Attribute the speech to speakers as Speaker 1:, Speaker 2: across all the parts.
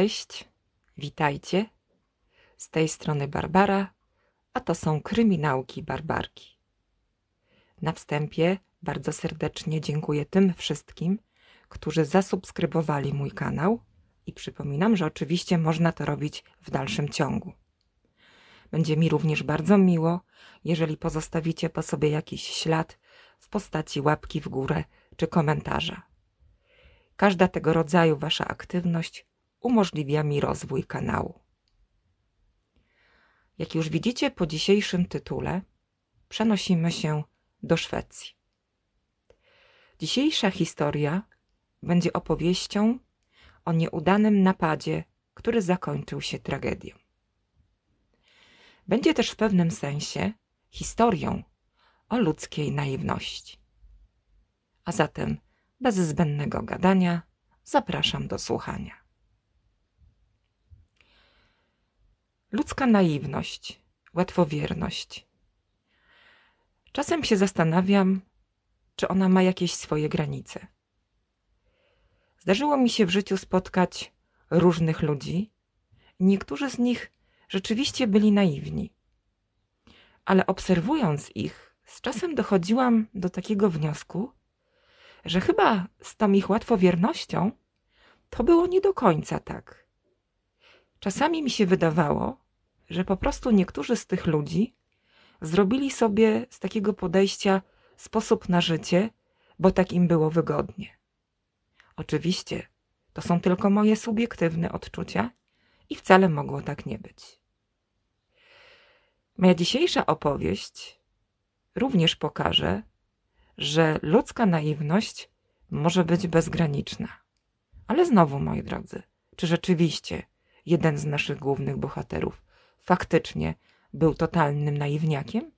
Speaker 1: Cześć, witajcie. Z tej strony Barbara, a to są kryminałki Barbarki. Na wstępie bardzo serdecznie dziękuję tym wszystkim, którzy zasubskrybowali mój kanał i przypominam, że oczywiście można to robić w dalszym ciągu. Będzie mi również bardzo miło, jeżeli pozostawicie po sobie jakiś ślad w postaci łapki w górę czy komentarza. Każda tego rodzaju Wasza aktywność umożliwia mi rozwój kanału. Jak już widzicie po dzisiejszym tytule, przenosimy się do Szwecji. Dzisiejsza historia będzie opowieścią o nieudanym napadzie, który zakończył się tragedią. Będzie też w pewnym sensie historią o ludzkiej naiwności. A zatem, bez zbędnego gadania, zapraszam do słuchania. Ludzka naiwność, łatwowierność. Czasem się zastanawiam, czy ona ma jakieś swoje granice. Zdarzyło mi się w życiu spotkać różnych ludzi. Niektórzy z nich rzeczywiście byli naiwni. Ale obserwując ich, z czasem dochodziłam do takiego wniosku, że chyba z tą ich łatwowiernością to było nie do końca tak. Czasami mi się wydawało, że po prostu niektórzy z tych ludzi zrobili sobie z takiego podejścia sposób na życie, bo tak im było wygodnie. Oczywiście to są tylko moje subiektywne odczucia i wcale mogło tak nie być. Moja dzisiejsza opowieść również pokaże, że ludzka naiwność może być bezgraniczna. Ale znowu, moi drodzy, czy rzeczywiście jeden z naszych głównych bohaterów, faktycznie był totalnym naiwniakiem?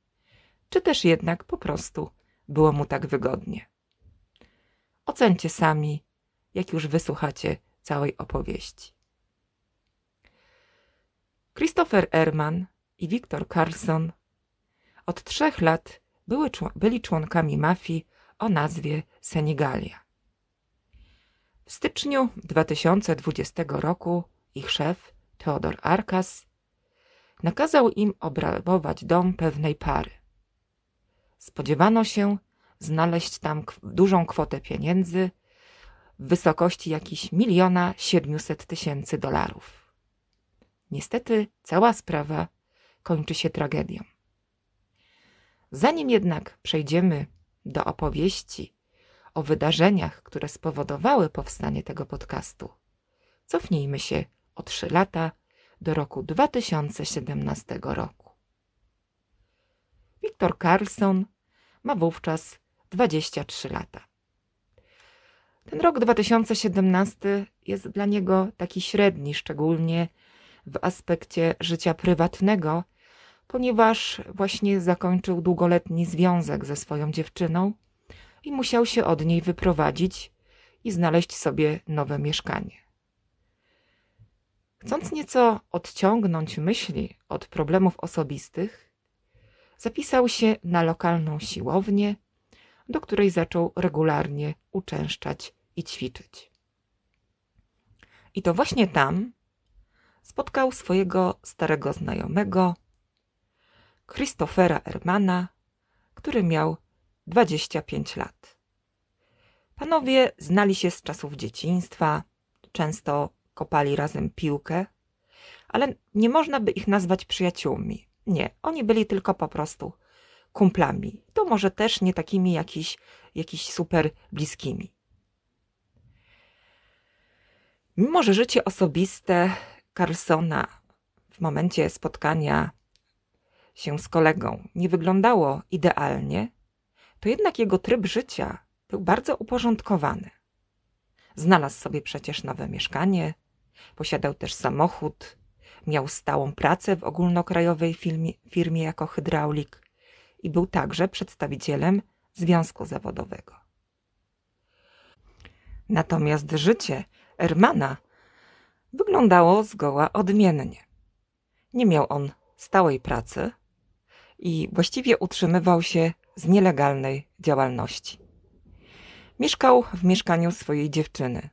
Speaker 1: Czy też jednak po prostu było mu tak wygodnie? Ocencie sami, jak już wysłuchacie całej opowieści. Christopher Erman i Victor Carlson od trzech lat były, byli członkami mafii o nazwie Senigalia. W styczniu 2020 roku ich szef, Teodor Arkas, nakazał im obrabować dom pewnej pary. Spodziewano się znaleźć tam dużą kwotę pieniędzy w wysokości jakichś miliona siedmiuset tysięcy dolarów. Niestety cała sprawa kończy się tragedią. Zanim jednak przejdziemy do opowieści o wydarzeniach, które spowodowały powstanie tego podcastu, cofnijmy się o 3 lata do roku 2017 roku. Wiktor Carlson ma wówczas 23 lata. Ten rok 2017 jest dla niego taki średni, szczególnie w aspekcie życia prywatnego, ponieważ właśnie zakończył długoletni związek ze swoją dziewczyną i musiał się od niej wyprowadzić i znaleźć sobie nowe mieszkanie. Chcąc nieco odciągnąć myśli od problemów osobistych, zapisał się na lokalną siłownię, do której zaczął regularnie uczęszczać i ćwiczyć. I to właśnie tam spotkał swojego starego znajomego, Christophera Ermana, który miał 25 lat. Panowie znali się z czasów dzieciństwa, często kopali razem piłkę, ale nie można by ich nazwać przyjaciółmi. Nie, oni byli tylko po prostu kumplami. To może też nie takimi jakiś, jakiś super bliskimi. Mimo, że życie osobiste Carlsona w momencie spotkania się z kolegą nie wyglądało idealnie, to jednak jego tryb życia był bardzo uporządkowany. Znalazł sobie przecież nowe mieszkanie, Posiadał też samochód, miał stałą pracę w ogólnokrajowej firmie, firmie jako hydraulik i był także przedstawicielem związku zawodowego. Natomiast życie Ermana wyglądało zgoła odmiennie. Nie miał on stałej pracy i właściwie utrzymywał się z nielegalnej działalności. Mieszkał w mieszkaniu swojej dziewczyny,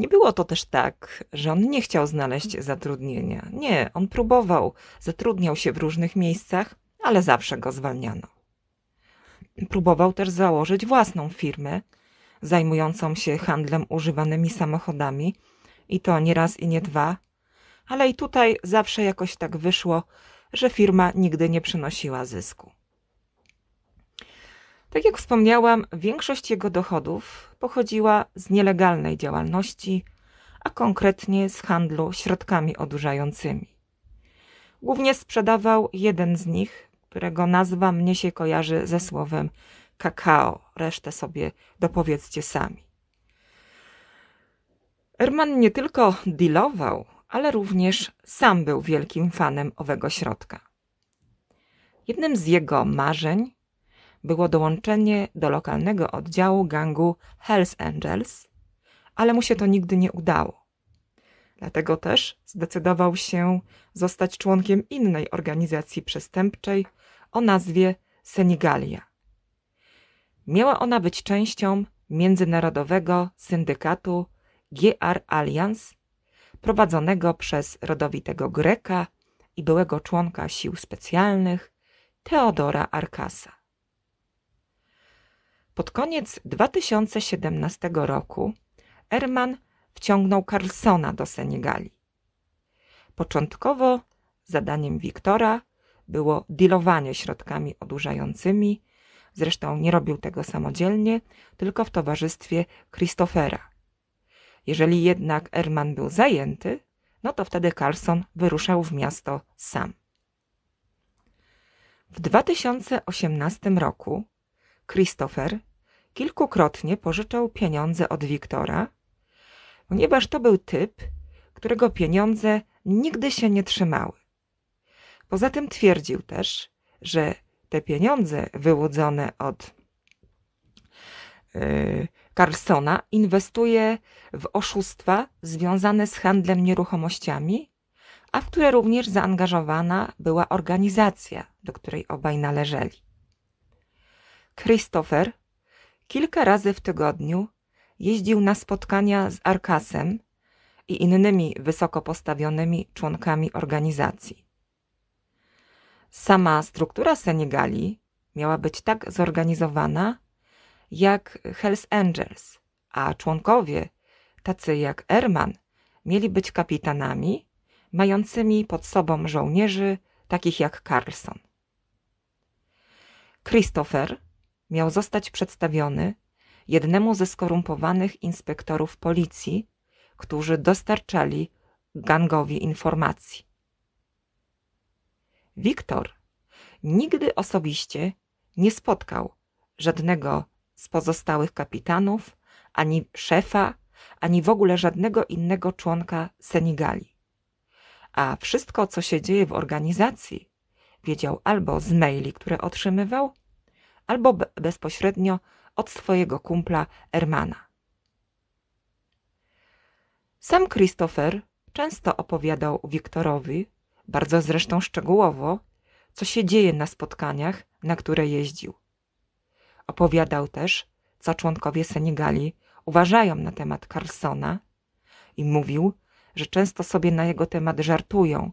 Speaker 1: nie było to też tak, że on nie chciał znaleźć zatrudnienia. Nie, on próbował, zatrudniał się w różnych miejscach, ale zawsze go zwalniano. Próbował też założyć własną firmę zajmującą się handlem używanymi samochodami i to nie raz i nie dwa, ale i tutaj zawsze jakoś tak wyszło, że firma nigdy nie przynosiła zysku. Tak jak wspomniałam, większość jego dochodów pochodziła z nielegalnej działalności, a konkretnie z handlu środkami odurzającymi. Głównie sprzedawał jeden z nich, którego nazwa mnie się kojarzy ze słowem kakao. Resztę sobie dopowiedzcie sami. Erman nie tylko dealował, ale również sam był wielkim fanem owego środka. Jednym z jego marzeń było dołączenie do lokalnego oddziału gangu Hells Angels, ale mu się to nigdy nie udało. Dlatego też zdecydował się zostać członkiem innej organizacji przestępczej o nazwie Senigalia. Miała ona być częścią międzynarodowego syndykatu GR Alliance, prowadzonego przez rodowitego Greka i byłego członka sił specjalnych Teodora Arkasa. Pod koniec 2017 roku Erman wciągnął Carlsona do Senegali. Początkowo zadaniem Wiktora było dealowanie środkami odurzającymi, zresztą nie robił tego samodzielnie, tylko w towarzystwie Christophera. Jeżeli jednak Erman był zajęty, no to wtedy Carlson wyruszał w miasto sam. W 2018 roku Christopher kilkukrotnie pożyczał pieniądze od Wiktora, ponieważ to był typ, którego pieniądze nigdy się nie trzymały. Poza tym twierdził też, że te pieniądze wyłudzone od y, Carlsona inwestuje w oszustwa związane z handlem nieruchomościami, a w które również zaangażowana była organizacja, do której obaj należeli. Christopher Kilka razy w tygodniu jeździł na spotkania z Arkasem i innymi wysoko postawionymi członkami organizacji. Sama struktura Senegali miała być tak zorganizowana jak Hells Angels, a członkowie, tacy jak Erman, mieli być kapitanami mającymi pod sobą żołnierzy takich jak Carlson. Christopher miał zostać przedstawiony jednemu ze skorumpowanych inspektorów policji, którzy dostarczali gangowi informacji. Wiktor nigdy osobiście nie spotkał żadnego z pozostałych kapitanów, ani szefa, ani w ogóle żadnego innego członka Senigali. A wszystko, co się dzieje w organizacji, wiedział albo z maili, które otrzymywał, albo bezpośrednio od swojego kumpla Ermana. Sam Christopher często opowiadał Wiktorowi, bardzo zresztą szczegółowo, co się dzieje na spotkaniach, na które jeździł. Opowiadał też, co członkowie Senegali uważają na temat Carlsona i mówił, że często sobie na jego temat żartują,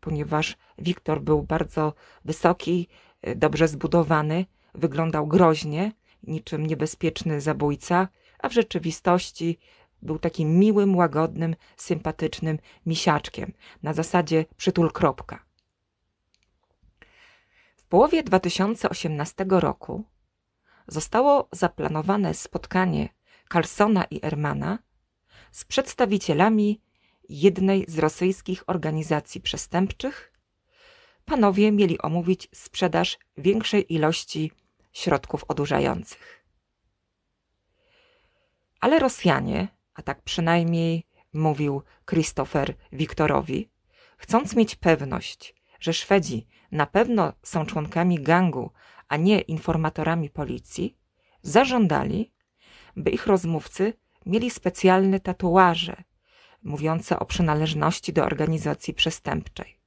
Speaker 1: ponieważ Wiktor był bardzo wysoki, y, dobrze zbudowany Wyglądał groźnie, niczym niebezpieczny zabójca, a w rzeczywistości był takim miłym, łagodnym, sympatycznym misiaczkiem, na zasadzie przytul kropka. W połowie 2018 roku zostało zaplanowane spotkanie Carlsona i Ermana z przedstawicielami jednej z rosyjskich organizacji przestępczych. Panowie mieli omówić sprzedaż większej ilości środków odurzających. Ale Rosjanie, a tak przynajmniej mówił Christopher Wiktorowi, chcąc mieć pewność, że Szwedzi na pewno są członkami gangu, a nie informatorami policji, zażądali, by ich rozmówcy mieli specjalne tatuaże mówiące o przynależności do organizacji przestępczej.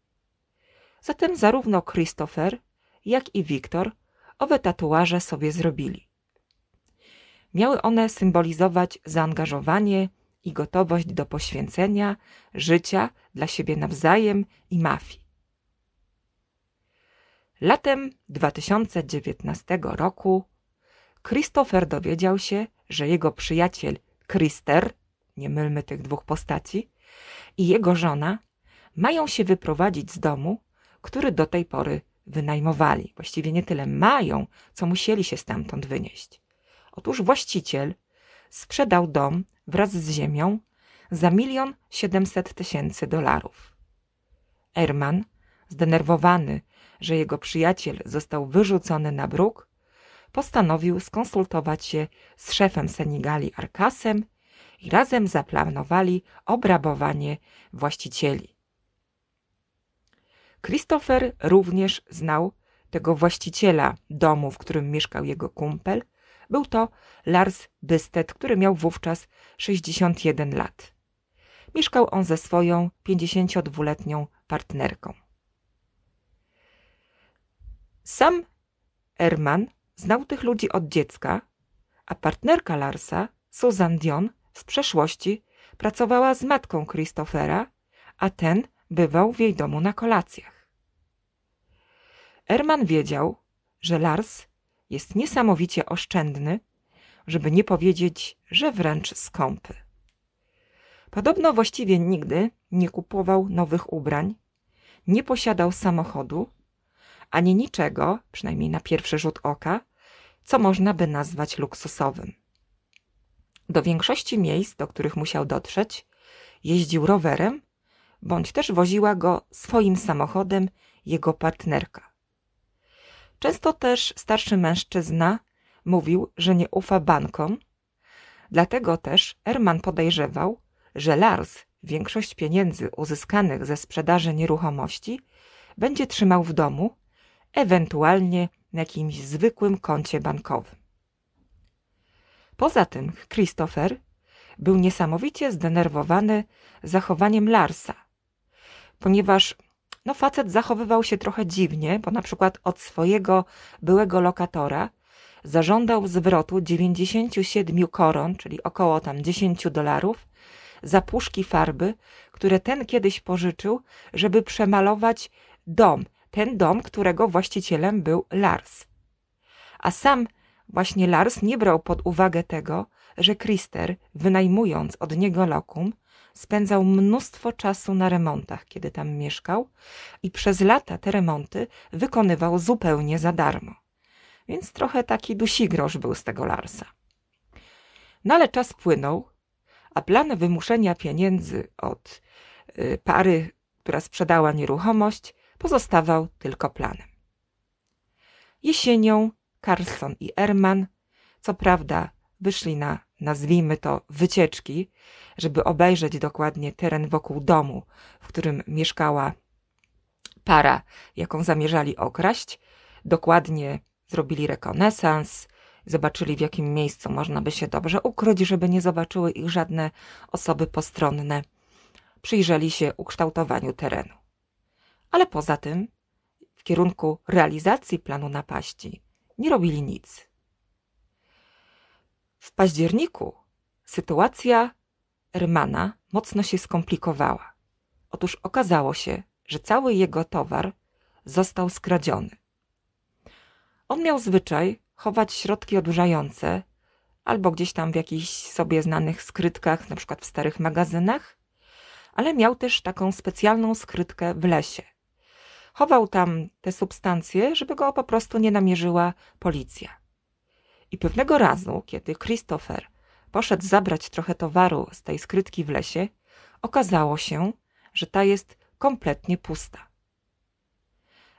Speaker 1: Zatem zarówno Christopher, jak i Wiktor owe tatuaże sobie zrobili. Miały one symbolizować zaangażowanie i gotowość do poświęcenia, życia dla siebie nawzajem i mafii. Latem 2019 roku Christopher dowiedział się, że jego przyjaciel Krister, nie mylmy tych dwóch postaci, i jego żona mają się wyprowadzić z domu, który do tej pory wynajmowali. Właściwie nie tyle mają, co musieli się stamtąd wynieść. Otóż właściciel sprzedał dom wraz z ziemią za milion siedemset tysięcy dolarów. Erman, zdenerwowany, że jego przyjaciel został wyrzucony na bruk, postanowił skonsultować się z szefem Senigali Arkasem i razem zaplanowali obrabowanie właścicieli. Christopher również znał tego właściciela domu, w którym mieszkał jego kumpel. Był to Lars Bystet, który miał wówczas 61 lat. Mieszkał on ze swoją 52-letnią partnerką. Sam Erman znał tych ludzi od dziecka, a partnerka Larsa, Susan Dion, z przeszłości pracowała z matką Christophera, a ten bywał w jej domu na kolacjach. Erman wiedział, że Lars jest niesamowicie oszczędny, żeby nie powiedzieć, że wręcz skąpy. Podobno właściwie nigdy nie kupował nowych ubrań, nie posiadał samochodu, ani niczego, przynajmniej na pierwszy rzut oka, co można by nazwać luksusowym. Do większości miejsc, do których musiał dotrzeć, jeździł rowerem bądź też woziła go swoim samochodem jego partnerka. Często też starszy mężczyzna mówił, że nie ufa bankom, dlatego też Erman podejrzewał, że Lars większość pieniędzy uzyskanych ze sprzedaży nieruchomości będzie trzymał w domu, ewentualnie na jakimś zwykłym koncie bankowym. Poza tym Christopher był niesamowicie zdenerwowany zachowaniem Larsa, ponieważ no, facet zachowywał się trochę dziwnie, bo na przykład od swojego byłego lokatora zażądał zwrotu 97 koron, czyli około tam 10 dolarów, za puszki farby, które ten kiedyś pożyczył, żeby przemalować dom, ten dom, którego właścicielem był Lars. A sam właśnie Lars nie brał pod uwagę tego, że Krister, wynajmując od niego lokum, spędzał mnóstwo czasu na remontach, kiedy tam mieszkał i przez lata te remonty wykonywał zupełnie za darmo. Więc trochę taki dusigrosz był z tego Larsa. No ale czas płynął, a plan wymuszenia pieniędzy od y, pary, która sprzedała nieruchomość, pozostawał tylko planem. Jesienią Carlson i Erman, co prawda, wyszli na nazwijmy to wycieczki, żeby obejrzeć dokładnie teren wokół domu, w którym mieszkała para, jaką zamierzali okraść. Dokładnie zrobili rekonesans, zobaczyli w jakim miejscu można by się dobrze ukryć, żeby nie zobaczyły ich żadne osoby postronne. Przyjrzeli się ukształtowaniu terenu. Ale poza tym, w kierunku realizacji planu napaści, nie robili nic. W październiku sytuacja Rymana mocno się skomplikowała. Otóż okazało się, że cały jego towar został skradziony. On miał zwyczaj chować środki odurzające albo gdzieś tam w jakichś sobie znanych skrytkach, na przykład w starych magazynach, ale miał też taką specjalną skrytkę w lesie. Chował tam te substancje, żeby go po prostu nie namierzyła policja. I pewnego razu, kiedy Christopher poszedł zabrać trochę towaru z tej skrytki w lesie, okazało się, że ta jest kompletnie pusta.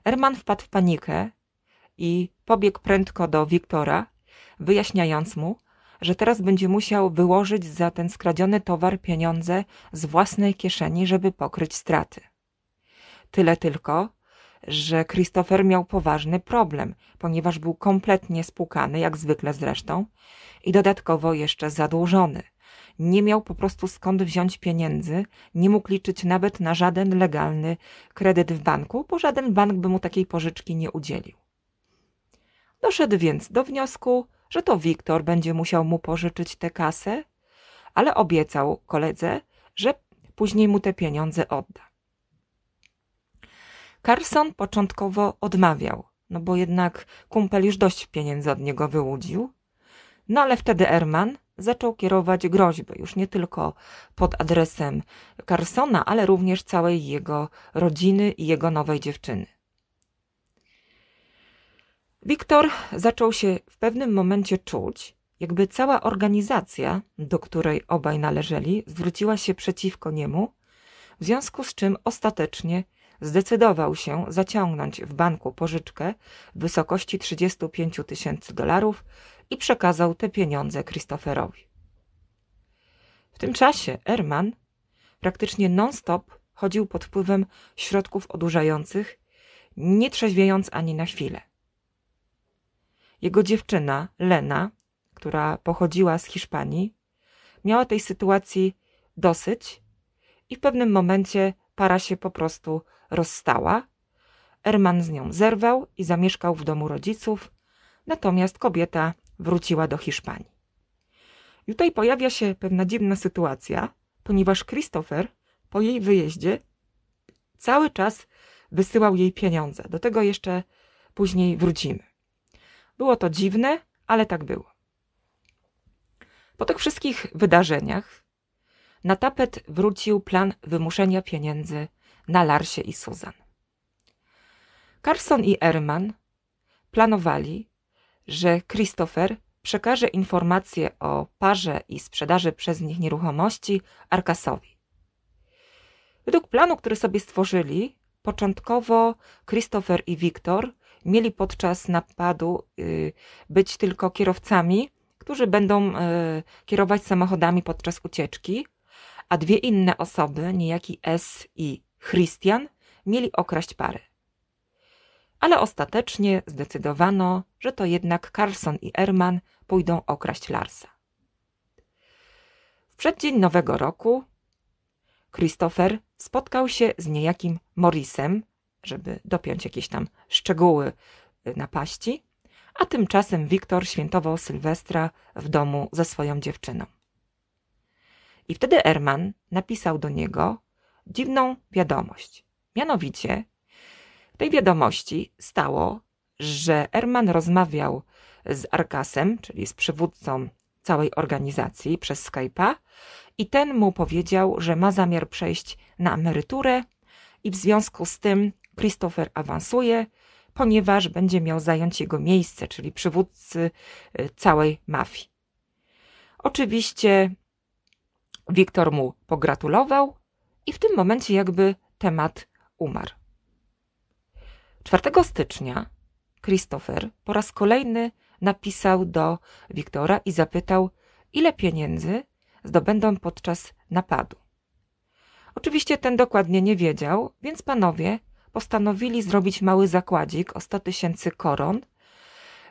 Speaker 1: Erman wpadł w panikę i pobiegł prędko do Wiktora, wyjaśniając mu, że teraz będzie musiał wyłożyć za ten skradziony towar pieniądze z własnej kieszeni, żeby pokryć straty. Tyle tylko, że Christopher miał poważny problem, ponieważ był kompletnie spłukany, jak zwykle zresztą, i dodatkowo jeszcze zadłużony. Nie miał po prostu skąd wziąć pieniędzy, nie mógł liczyć nawet na żaden legalny kredyt w banku, bo żaden bank by mu takiej pożyczki nie udzielił. Doszedł więc do wniosku, że to Wiktor będzie musiał mu pożyczyć tę kasę, ale obiecał koledze, że później mu te pieniądze odda. Carson początkowo odmawiał, no bo jednak kumpel już dość pieniędzy od niego wyłudził. No ale wtedy Erman zaczął kierować groźby już nie tylko pod adresem Carsona, ale również całej jego rodziny i jego nowej dziewczyny. Wiktor zaczął się w pewnym momencie czuć, jakby cała organizacja, do której obaj należeli, zwróciła się przeciwko niemu, w związku z czym ostatecznie zdecydował się zaciągnąć w banku pożyczkę w wysokości 35 tysięcy dolarów i przekazał te pieniądze Christopherowi. W tym czasie Erman praktycznie non-stop chodził pod wpływem środków odurzających, nie trzeźwiejąc ani na chwilę. Jego dziewczyna, Lena, która pochodziła z Hiszpanii, miała tej sytuacji dosyć i w pewnym momencie para się po prostu rozstała. Erman z nią zerwał i zamieszkał w domu rodziców, natomiast kobieta wróciła do Hiszpanii. I tutaj pojawia się pewna dziwna sytuacja, ponieważ Christopher po jej wyjeździe cały czas wysyłał jej pieniądze. Do tego jeszcze później wrócimy. Było to dziwne, ale tak było. Po tych wszystkich wydarzeniach na tapet wrócił plan wymuszenia pieniędzy na Larsie i Susan. Carson i Erman planowali, że Christopher przekaże informacje o parze i sprzedaży przez nich nieruchomości Arkasowi. Według planu, który sobie stworzyli, początkowo Christopher i Wiktor mieli podczas napadu y, być tylko kierowcami, którzy będą y, kierować samochodami podczas ucieczki, a dwie inne osoby, niejaki S i Christian mieli okraść pary. Ale ostatecznie zdecydowano, że to jednak Carlson i Erman pójdą okraść Larsa. W przeddzień Nowego Roku Christopher spotkał się z niejakim Morrisem, żeby dopiąć jakieś tam szczegóły y, napaści, a tymczasem Wiktor świętował Sylwestra w domu ze swoją dziewczyną. I wtedy Erman napisał do niego, dziwną wiadomość. Mianowicie w tej wiadomości stało, że Erman rozmawiał z Arkasem, czyli z przywódcą całej organizacji przez Skype'a i ten mu powiedział, że ma zamiar przejść na emeryturę i w związku z tym Christopher awansuje, ponieważ będzie miał zająć jego miejsce, czyli przywódcy y, całej mafii. Oczywiście Wiktor mu pogratulował i w tym momencie jakby temat umarł. 4 stycznia Christopher po raz kolejny napisał do Wiktora i zapytał, ile pieniędzy zdobędą podczas napadu. Oczywiście ten dokładnie nie wiedział, więc panowie postanowili zrobić mały zakładzik o 100 tysięcy koron,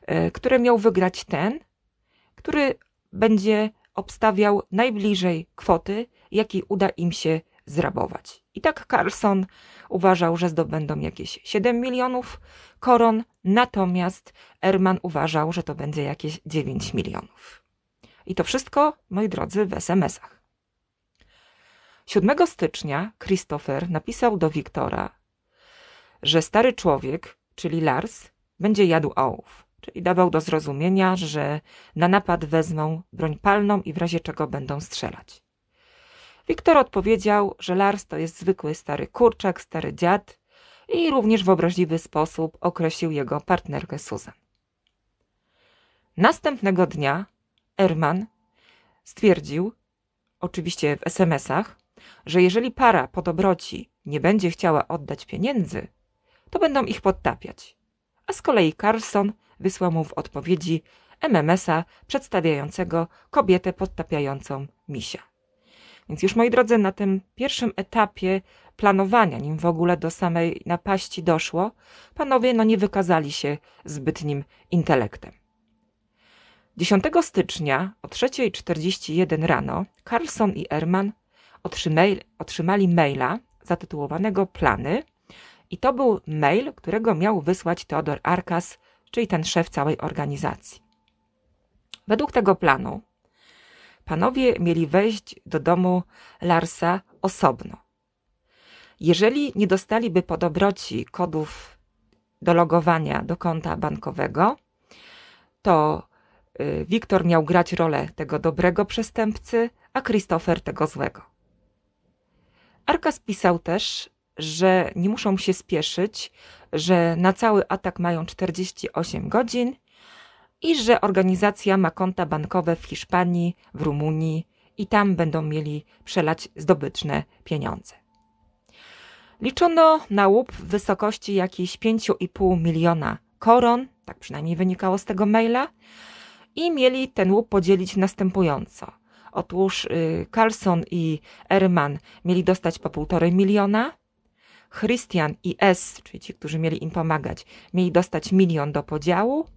Speaker 1: e, które miał wygrać ten, który będzie obstawiał najbliżej kwoty, jakiej uda im się zrabować. I tak Carlson uważał, że zdobędą jakieś 7 milionów koron, natomiast Erman uważał, że to będzie jakieś 9 milionów. I to wszystko, moi drodzy, w SMS-ach. 7 stycznia Christopher napisał do Wiktora, że stary człowiek, czyli Lars, będzie jadł ołów, czyli dawał do zrozumienia, że na napad wezmą broń palną i w razie czego będą strzelać. Wiktor odpowiedział, że Lars to jest zwykły stary kurczak, stary dziad i również w obraźliwy sposób określił jego partnerkę Susan. Następnego dnia Erman stwierdził, oczywiście w SMS-ach, że jeżeli para po dobroci nie będzie chciała oddać pieniędzy, to będą ich podtapiać. A z kolei Carlson wysłał mu w odpowiedzi MMS-a przedstawiającego kobietę podtapiającą misia. Więc już moi drodzy, na tym pierwszym etapie planowania, nim w ogóle do samej napaści doszło, panowie no nie wykazali się zbytnim intelektem. 10 stycznia o 3.41 rano Carlson i Erman otrzymali, maila zatytułowanego Plany i to był mail, którego miał wysłać Teodor Arkas, czyli ten szef całej organizacji. Według tego planu panowie mieli wejść do domu Larsa osobno. Jeżeli nie dostaliby po dobroci kodów do logowania do konta bankowego, to y, Wiktor miał grać rolę tego dobrego przestępcy, a Christopher tego złego. Arkas pisał też, że nie muszą się spieszyć, że na cały atak mają 48 godzin i że organizacja ma konta bankowe w Hiszpanii, w Rumunii i tam będą mieli przelać zdobyczne pieniądze. Liczono na łup w wysokości jakichś 5,5 miliona koron, tak przynajmniej wynikało z tego maila, i mieli ten łup podzielić następująco. Otóż y, Carlson i Erman mieli dostać po 1,5 miliona, Christian i S, czyli ci, którzy mieli im pomagać, mieli dostać milion do podziału,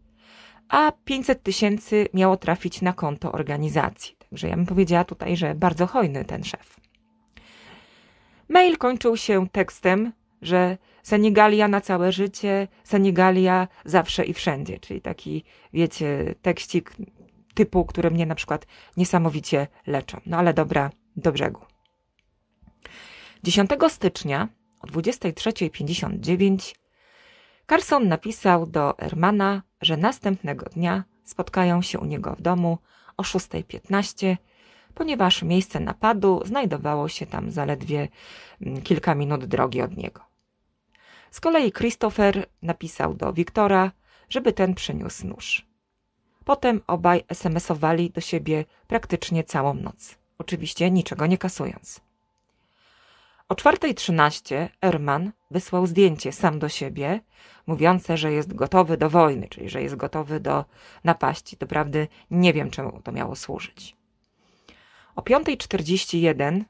Speaker 1: a 500 tysięcy miało trafić na konto organizacji. Także ja bym powiedziała tutaj, że bardzo hojny ten szef. Mail kończył się tekstem, że Senegalia na całe życie, Senegalia zawsze i wszędzie. Czyli taki, wiecie, tekstik typu, który mnie na przykład niesamowicie leczą. No ale dobra, do brzegu. 10 stycznia o 23.59 Carson napisał do Ermana że następnego dnia spotkają się u niego w domu o 6.15, ponieważ miejsce napadu znajdowało się tam zaledwie mm, kilka minut drogi od niego. Z kolei Christopher napisał do Wiktora, żeby ten przyniósł nóż. Potem obaj SMS-owali do siebie praktycznie całą noc, oczywiście niczego nie kasując. O 4.13 Erman wysłał zdjęcie sam do siebie, mówiące, że jest gotowy do wojny, czyli że jest gotowy do napaści. Doprawdy nie wiem, czemu to miało służyć. O 5.41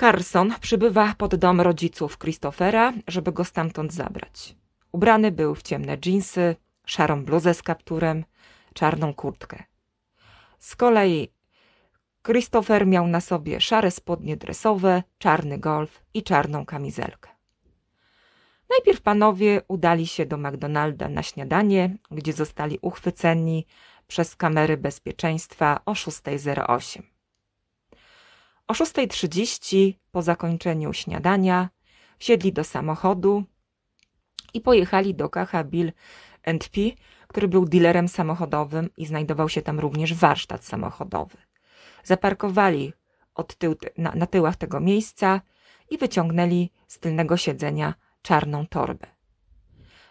Speaker 1: Carson przybywa pod dom rodziców Christophera, żeby go stamtąd zabrać. Ubrany był w ciemne dżinsy, szarą bluzę z kapturem, czarną kurtkę. Z kolei Christopher miał na sobie szare spodnie dresowe, czarny golf i czarną kamizelkę. Najpierw panowie udali się do McDonalda na śniadanie, gdzie zostali uchwyceni przez kamery bezpieczeństwa o 6.08. O 6.30 po zakończeniu śniadania wsiedli do samochodu i pojechali do Kacha Bill P., który był dealerem samochodowym i znajdował się tam również warsztat samochodowy zaparkowali od tył, na, na tyłach tego miejsca i wyciągnęli z tylnego siedzenia czarną torbę.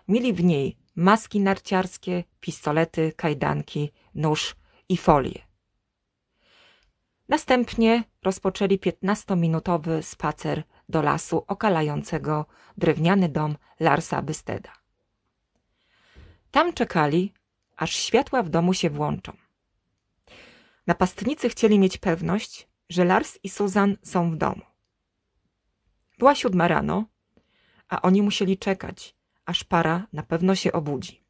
Speaker 1: Mieli w niej maski narciarskie, pistolety, kajdanki, nóż i folię. Następnie rozpoczęli 15-minutowy spacer do lasu okalającego drewniany dom Larsa Bysteda. Tam czekali, aż światła w domu się włączą. Napastnicy chcieli mieć pewność, że Lars i Susan są w domu. Była siódma rano, a oni musieli czekać, aż para na pewno się obudzi.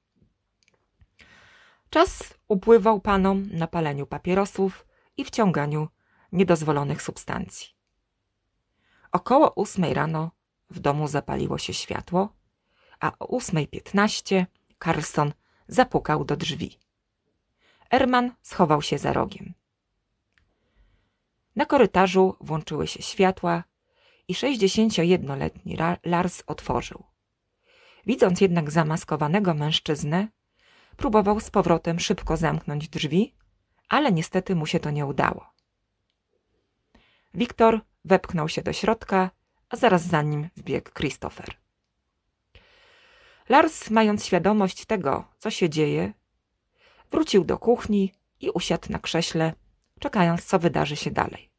Speaker 1: Czas upływał panom na paleniu papierosów i wciąganiu niedozwolonych substancji. Około ósmej rano w domu zapaliło się światło, a o ósmej piętnaście Carlson zapukał do drzwi. Erman schował się za rogiem. Na korytarzu włączyły się światła i 61-letni Lars otworzył. Widząc jednak zamaskowanego mężczyznę, próbował z powrotem szybko zamknąć drzwi, ale niestety mu się to nie udało. Wiktor wepchnął się do środka, a zaraz za nim wbiegł Christopher. Lars, mając świadomość tego, co się dzieje, Wrócił do kuchni i usiadł na krześle, czekając, co wydarzy się dalej.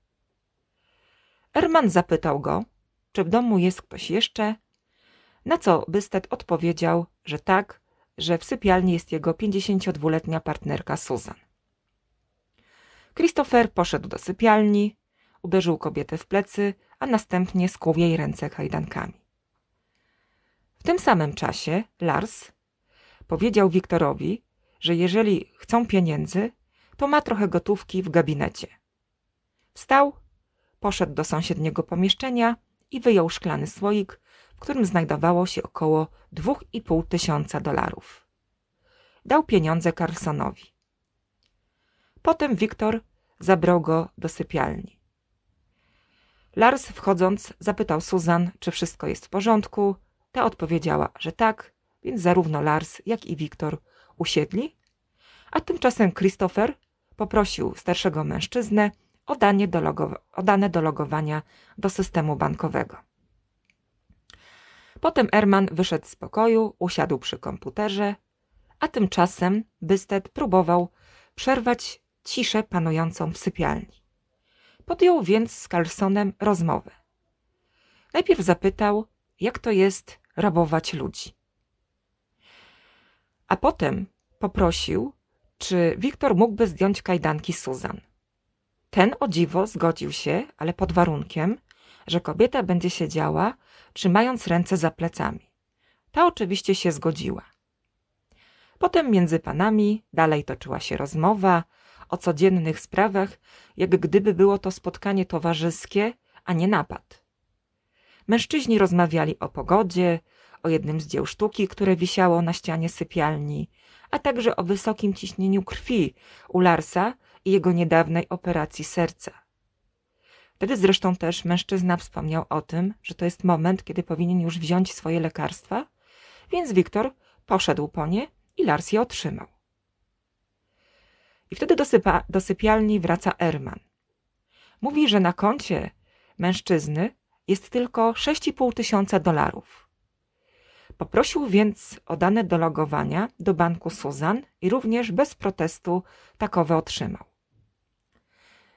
Speaker 1: Erman zapytał go, czy w domu jest ktoś jeszcze, na co Bystet odpowiedział, że tak, że w sypialni jest jego 52-letnia partnerka Susan. Christopher poszedł do sypialni, uderzył kobietę w plecy, a następnie skuł jej ręce kajdankami. W tym samym czasie Lars powiedział Wiktorowi, że jeżeli chcą pieniędzy, to ma trochę gotówki w gabinecie. Wstał, poszedł do sąsiedniego pomieszczenia i wyjął szklany słoik, w którym znajdowało się około 2,5 tysiąca dolarów. Dał pieniądze Carlsonowi. Potem Wiktor zabrał go do sypialni. Lars wchodząc zapytał Suzan, czy wszystko jest w porządku. Ta odpowiedziała, że tak, więc zarówno Lars, jak i Wiktor usiedli? A tymczasem Christopher poprosił starszego mężczyznę o dane do, logo, o dane do logowania do systemu bankowego. Potem Erman wyszedł z pokoju, usiadł przy komputerze, a tymczasem Bysted próbował przerwać ciszę panującą w sypialni. Podjął więc z Carlsonem rozmowę. Najpierw zapytał, jak to jest rabować ludzi a potem poprosił, czy Wiktor mógłby zdjąć kajdanki Suzan. Ten o dziwo zgodził się, ale pod warunkiem, że kobieta będzie siedziała, trzymając ręce za plecami. Ta oczywiście się zgodziła. Potem między panami dalej toczyła się rozmowa o codziennych sprawach, jak gdyby było to spotkanie towarzyskie, a nie napad. Mężczyźni rozmawiali o pogodzie, o jednym z dzieł sztuki, które wisiało na ścianie sypialni, a także o wysokim ciśnieniu krwi u Larsa i jego niedawnej operacji serca. Wtedy zresztą też mężczyzna wspomniał o tym, że to jest moment, kiedy powinien już wziąć swoje lekarstwa, więc Wiktor poszedł po nie i Lars je otrzymał. I wtedy do, sypa, do sypialni wraca Erman. Mówi, że na koncie mężczyzny jest tylko 6,5 tysiąca dolarów. Poprosił więc o dane do logowania do banku Suzan i również bez protestu takowe otrzymał.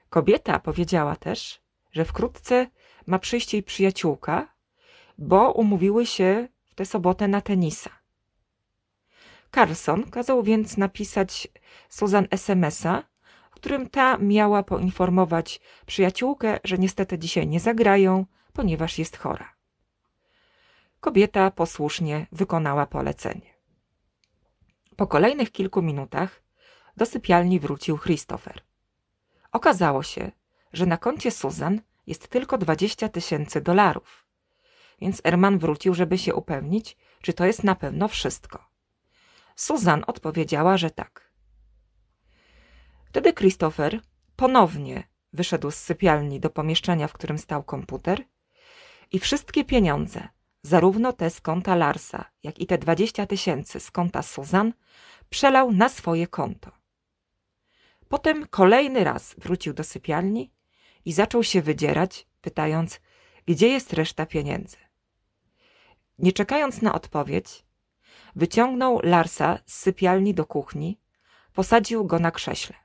Speaker 1: Kobieta powiedziała też, że wkrótce ma przyjść jej przyjaciółka, bo umówiły się w tę sobotę na tenisa. Carson kazał więc napisać Suzan SMS-a, w którym ta miała poinformować przyjaciółkę, że niestety dzisiaj nie zagrają, ponieważ jest chora. Kobieta posłusznie wykonała polecenie. Po kolejnych kilku minutach do sypialni wrócił Christopher. Okazało się, że na koncie Susan jest tylko 20 tysięcy dolarów, więc Erman wrócił, żeby się upewnić, czy to jest na pewno wszystko. Susan odpowiedziała, że tak. Wtedy Christopher ponownie wyszedł z sypialni do pomieszczenia, w którym stał komputer i wszystkie pieniądze, Zarówno te z konta Larsa, jak i te 20 tysięcy z konta Suzan przelał na swoje konto. Potem kolejny raz wrócił do sypialni i zaczął się wydzierać, pytając, gdzie jest reszta pieniędzy. Nie czekając na odpowiedź, wyciągnął Larsa z sypialni do kuchni, posadził go na krześle.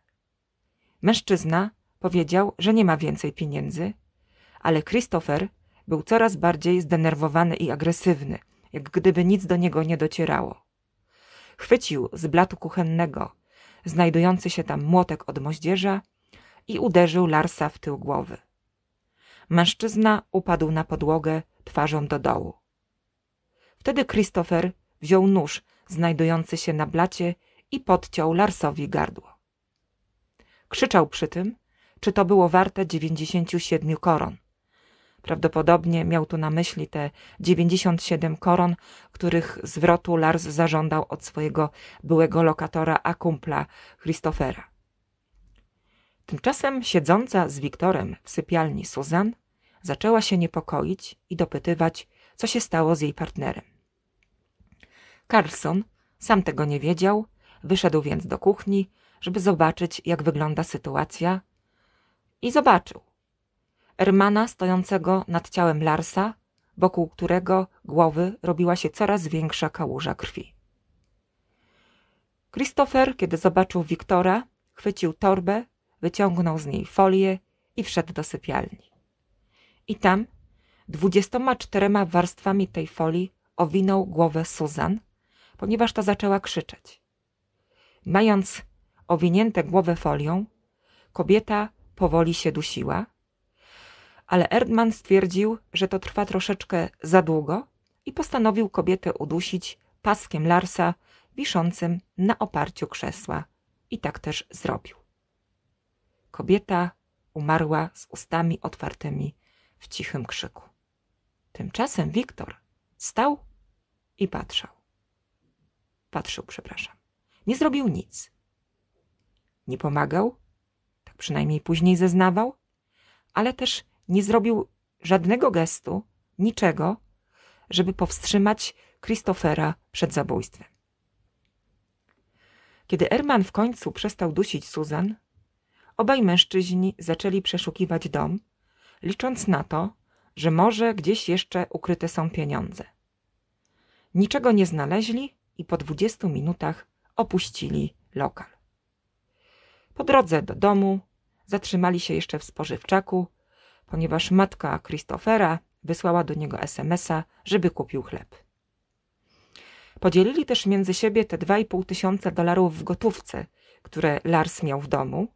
Speaker 1: Mężczyzna powiedział, że nie ma więcej pieniędzy, ale Christopher był coraz bardziej zdenerwowany i agresywny, jak gdyby nic do niego nie docierało. Chwycił z blatu kuchennego znajdujący się tam młotek od moździerza i uderzył Larsa w tył głowy. Mężczyzna upadł na podłogę twarzą do dołu. Wtedy Christopher wziął nóż znajdujący się na blacie i podciął Larsowi gardło. Krzyczał przy tym, czy to było warte 97 koron. Prawdopodobnie miał tu na myśli te 97 koron, których zwrotu Lars zażądał od swojego byłego lokatora a kumpla Christophera. Tymczasem siedząca z Wiktorem w sypialni Suzan zaczęła się niepokoić i dopytywać, co się stało z jej partnerem. Carlson sam tego nie wiedział, wyszedł więc do kuchni, żeby zobaczyć, jak wygląda sytuacja i zobaczył, Ermana stojącego nad ciałem Larsa, wokół którego głowy robiła się coraz większa kałuża krwi. Christopher, kiedy zobaczył Wiktora, chwycił torbę, wyciągnął z niej folię i wszedł do sypialni. I tam, dwudziestoma czterema warstwami tej folii, owinął głowę Suzan, ponieważ ta zaczęła krzyczeć. Mając owinięte głowę folią, kobieta powoli się dusiła, ale Erdman stwierdził, że to trwa troszeczkę za długo i postanowił kobietę udusić paskiem Larsa wiszącym na oparciu krzesła. I tak też zrobił. Kobieta umarła z ustami otwartymi w cichym krzyku. Tymczasem Wiktor stał i patrzał. Patrzył, przepraszam. Nie zrobił nic. Nie pomagał, tak przynajmniej później zeznawał, ale też nie zrobił żadnego gestu, niczego, żeby powstrzymać Christophera przed zabójstwem. Kiedy Erman w końcu przestał dusić Suzan, obaj mężczyźni zaczęli przeszukiwać dom, licząc na to, że może gdzieś jeszcze ukryte są pieniądze. Niczego nie znaleźli i po 20 minutach opuścili lokal. Po drodze do domu zatrzymali się jeszcze w spożywczaku, ponieważ matka Christophera wysłała do niego SMS-a, żeby kupił chleb. Podzielili też między siebie te 2,5 tysiąca dolarów w gotówce, które Lars miał w domu.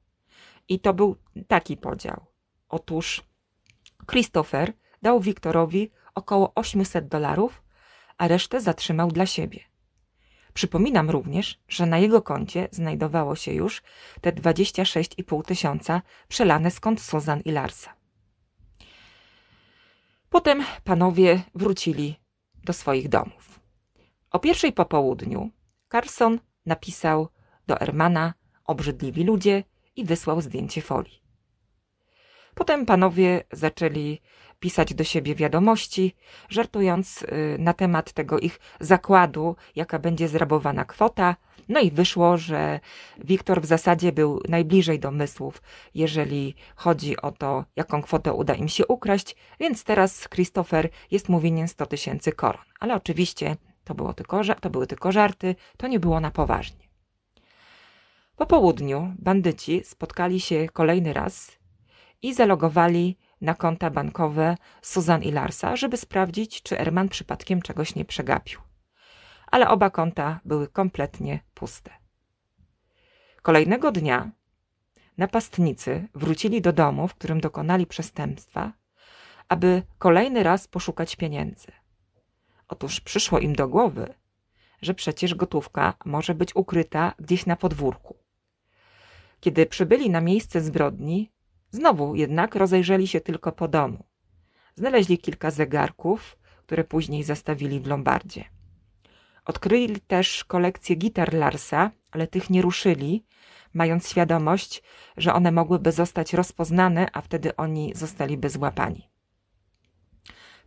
Speaker 1: I to był taki podział. Otóż Christopher dał Wiktorowi około 800 dolarów, a resztę zatrzymał dla siebie. Przypominam również, że na jego koncie znajdowało się już te 26,5 tysiąca przelane skąd Susan i Larsa. Potem panowie wrócili do swoich domów. O pierwszej po południu Carson napisał do Ermana obrzydliwi ludzie i wysłał zdjęcie folii. Potem panowie zaczęli pisać do siebie wiadomości, żartując y, na temat tego ich zakładu, jaka będzie zrabowana kwota. No i wyszło, że Wiktor w zasadzie był najbliżej domysłów, jeżeli chodzi o to, jaką kwotę uda im się ukraść, więc teraz Christopher jest mu winien 100 tysięcy koron. Ale oczywiście to, było tylko, to były tylko żarty, to nie było na poważnie. Po południu bandyci spotkali się kolejny raz i zalogowali na konta bankowe Susan i Larsa, żeby sprawdzić, czy Erman przypadkiem czegoś nie przegapił. Ale oba konta były kompletnie puste. Kolejnego dnia napastnicy wrócili do domu, w którym dokonali przestępstwa, aby kolejny raz poszukać pieniędzy. Otóż przyszło im do głowy, że przecież gotówka może być ukryta gdzieś na podwórku. Kiedy przybyli na miejsce zbrodni, Znowu jednak rozejrzeli się tylko po domu. Znaleźli kilka zegarków, które później zastawili w lombardzie. Odkryli też kolekcję gitar Larsa, ale tych nie ruszyli, mając świadomość, że one mogłyby zostać rozpoznane, a wtedy oni zostaliby złapani.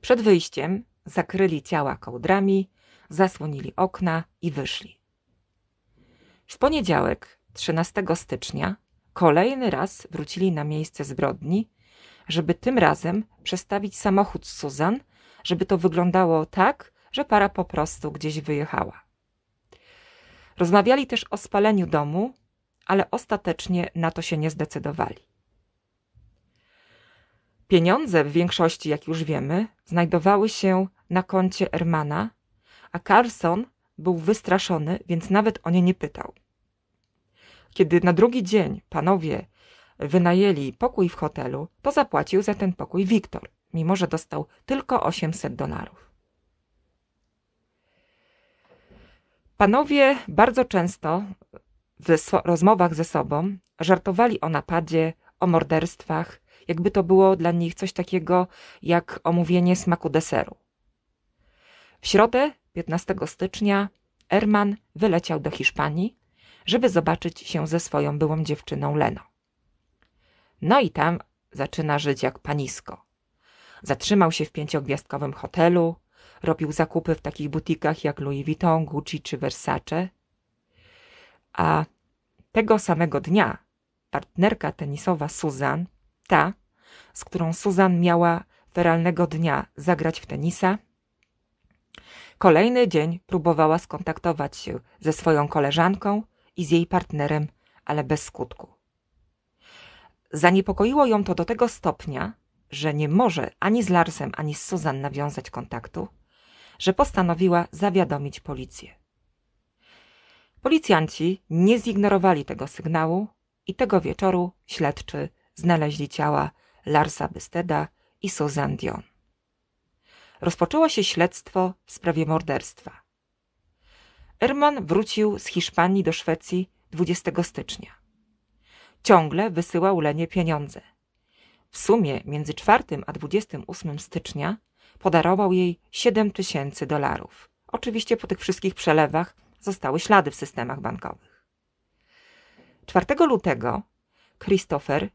Speaker 1: Przed wyjściem zakryli ciała kołdrami, zasłonili okna i wyszli. W poniedziałek, 13 stycznia, kolejny raz wrócili na miejsce zbrodni, żeby tym razem przestawić samochód z Suzan, żeby to wyglądało tak, że para po prostu gdzieś wyjechała. Rozmawiali też o spaleniu domu, ale ostatecznie na to się nie zdecydowali. Pieniądze w większości, jak już wiemy, znajdowały się na koncie Ermana, a Carson był wystraszony, więc nawet o nie nie pytał. Kiedy na drugi dzień panowie wynajęli pokój w hotelu, to zapłacił za ten pokój Wiktor, mimo że dostał tylko 800 dolarów. Panowie bardzo często w rozmowach ze sobą żartowali o napadzie, o morderstwach, jakby to było dla nich coś takiego jak omówienie smaku deseru. W środę, 15 stycznia, Erman wyleciał do Hiszpanii, żeby zobaczyć się ze swoją byłą dziewczyną Leno. No i tam zaczyna żyć jak panisko. Zatrzymał się w pięciogwiazdkowym hotelu, robił zakupy w takich butikach jak Louis Vuitton, Gucci czy Versace. A tego samego dnia partnerka tenisowa Suzan, ta, z którą Suzan miała feralnego dnia zagrać w tenisa, kolejny dzień próbowała skontaktować się ze swoją koleżanką, i z jej partnerem, ale bez skutku. Zaniepokoiło ją to do tego stopnia, że nie może ani z Larsem, ani z Susan nawiązać kontaktu, że postanowiła zawiadomić policję. Policjanci nie zignorowali tego sygnału i tego wieczoru śledczy znaleźli ciała Larsa Bysteda i Susan Dion. Rozpoczęło się śledztwo w sprawie morderstwa. Erman wrócił z Hiszpanii do Szwecji 20 stycznia. Ciągle wysyłał Lenie pieniądze. W sumie między 4 a 28 stycznia podarował jej 7 tysięcy dolarów. Oczywiście po tych wszystkich przelewach zostały ślady w systemach bankowych. 4 lutego Christopher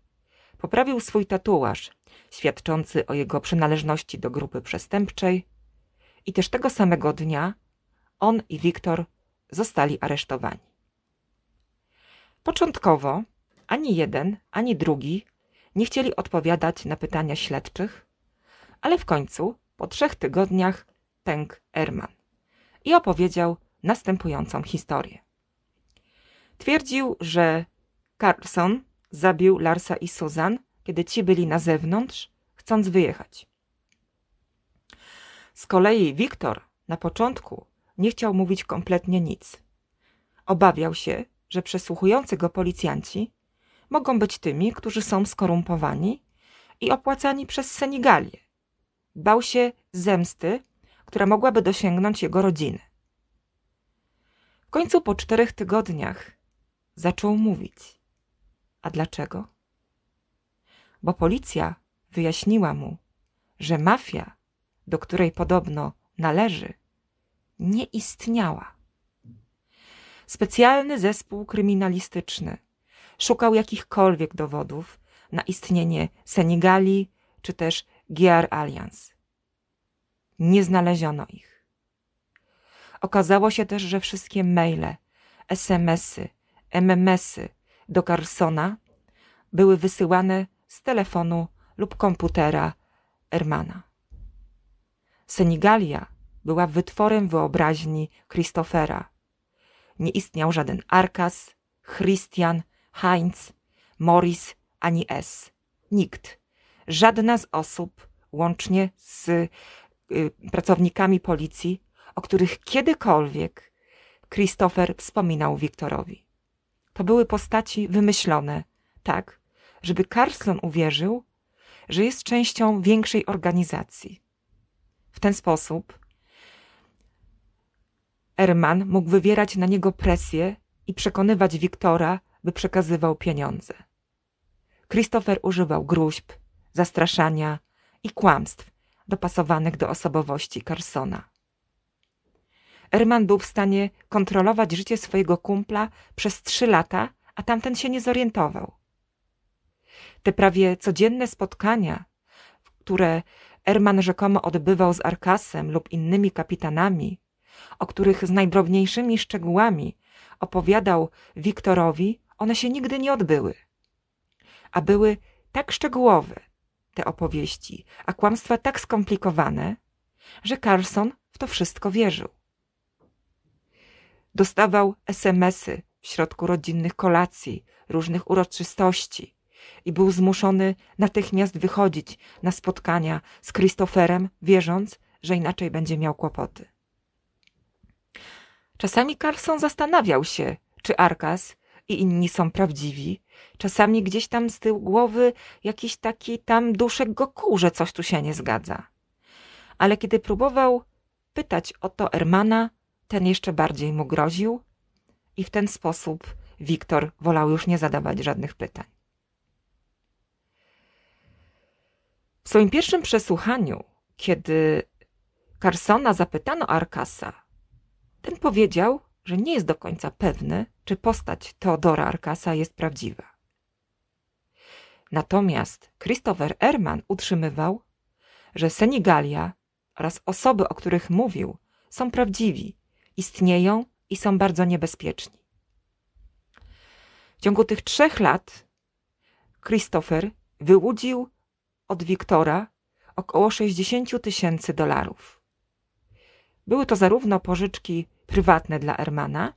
Speaker 1: poprawił swój tatuaż, świadczący o jego przynależności do grupy przestępczej i też tego samego dnia on i Wiktor zostali aresztowani. Początkowo ani jeden, ani drugi nie chcieli odpowiadać na pytania śledczych, ale w końcu, po trzech tygodniach, pękł Erman i opowiedział następującą historię. Twierdził, że Carlson zabił Larsa i Susan, kiedy ci byli na zewnątrz, chcąc wyjechać. Z kolei Wiktor na początku nie chciał mówić kompletnie nic. Obawiał się, że przesłuchujący go policjanci mogą być tymi, którzy są skorumpowani i opłacani przez Senigalię. Bał się zemsty, która mogłaby dosięgnąć jego rodziny. W końcu po czterech tygodniach zaczął mówić. A dlaczego? Bo policja wyjaśniła mu, że mafia, do której podobno należy, nie istniała. Specjalny zespół kryminalistyczny szukał jakichkolwiek dowodów na istnienie Senegali czy też Gear Alliance. Nie znaleziono ich. Okazało się też, że wszystkie maile, SMSy, MMSy do Carsona były wysyłane z telefonu lub komputera Ermana. Senigalia była wytworem wyobraźni Christophera. Nie istniał żaden Arkas, Christian, Heinz, Morris ani S. Nikt. Żadna z osób, łącznie z y, pracownikami policji, o których kiedykolwiek Christopher wspominał Wiktorowi. To były postaci wymyślone, tak, żeby Carlson uwierzył, że jest częścią większej organizacji. W ten sposób Herman mógł wywierać na niego presję i przekonywać Wiktora, by przekazywał pieniądze. Christopher używał gruźb, zastraszania i kłamstw dopasowanych do osobowości Carsona. Erman był w stanie kontrolować życie swojego kumpla przez trzy lata, a tamten się nie zorientował. Te prawie codzienne spotkania, które Erman rzekomo odbywał z Arkasem lub innymi kapitanami, o których z najdrobniejszymi szczegółami opowiadał Wiktorowi, one się nigdy nie odbyły. A były tak szczegółowe te opowieści, a kłamstwa tak skomplikowane, że Carlson w to wszystko wierzył. Dostawał SMSy w środku rodzinnych kolacji, różnych uroczystości i był zmuszony natychmiast wychodzić na spotkania z Christopherem, wierząc, że inaczej będzie miał kłopoty. Czasami Carson zastanawiał się, czy Arkas i inni są prawdziwi. Czasami gdzieś tam z tyłu głowy jakiś taki tam duszek go kuł, że coś tu się nie zgadza. Ale kiedy próbował pytać o to Ermana, ten jeszcze bardziej mu groził i w ten sposób Wiktor wolał już nie zadawać żadnych pytań. W swoim pierwszym przesłuchaniu, kiedy Carsona zapytano Arkasa, ten powiedział, że nie jest do końca pewny, czy postać Teodora Arkasa jest prawdziwa. Natomiast Christopher Erman utrzymywał, że Senigalia oraz osoby, o których mówił, są prawdziwi, istnieją i są bardzo niebezpieczni. W ciągu tych trzech lat Christopher wyłudził od Wiktora około 60 tysięcy dolarów. Były to zarówno pożyczki prywatne dla Ermana,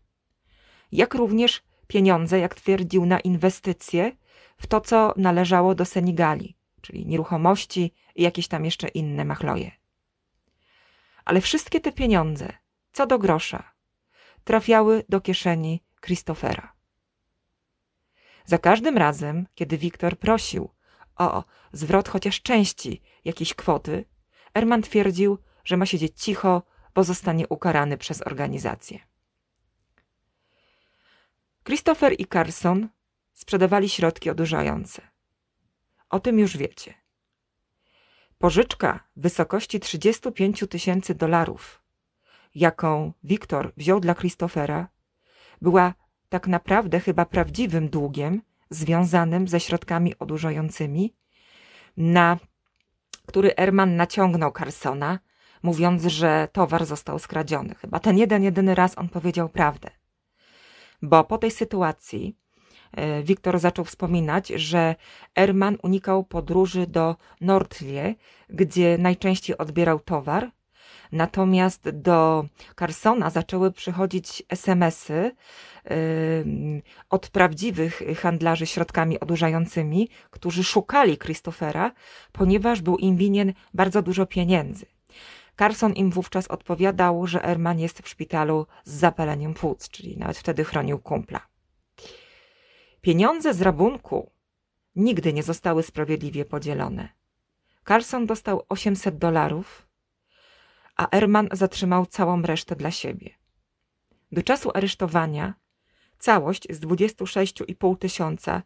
Speaker 1: jak również pieniądze, jak twierdził, na inwestycje w to, co należało do Senigali, czyli nieruchomości i jakieś tam jeszcze inne machloje. Ale wszystkie te pieniądze, co do grosza, trafiały do kieszeni Christophera. Za każdym razem, kiedy Wiktor prosił o zwrot chociaż części jakiejś kwoty, Erman twierdził, że ma siedzieć cicho pozostanie ukarany przez organizację. Christopher i Carson sprzedawali środki odurzające. O tym już wiecie. Pożyczka w wysokości 35 tysięcy dolarów, jaką Wiktor wziął dla Christophera, była tak naprawdę chyba prawdziwym długiem związanym ze środkami odurzającymi, na który Erman naciągnął Carsona mówiąc, że towar został skradziony. Chyba ten jeden, jedyny raz on powiedział prawdę. Bo po tej sytuacji e, Wiktor zaczął wspominać, że Erman unikał podróży do Nordlie, gdzie najczęściej odbierał towar, Natomiast do Carsona zaczęły przychodzić SMSy y e, od prawdziwych handlarzy środkami odurzającymi, którzy szukali Christophera, ponieważ był im winien bardzo dużo pieniędzy. Carson im wówczas odpowiadał, że Erman jest w szpitalu z zapaleniem płuc, czyli nawet wtedy chronił kumpla. Pieniądze z rabunku nigdy nie zostały sprawiedliwie podzielone. Carson dostał 800 dolarów, a Erman zatrzymał całą resztę dla siebie. Do czasu aresztowania całość z 26,5 tysiąca,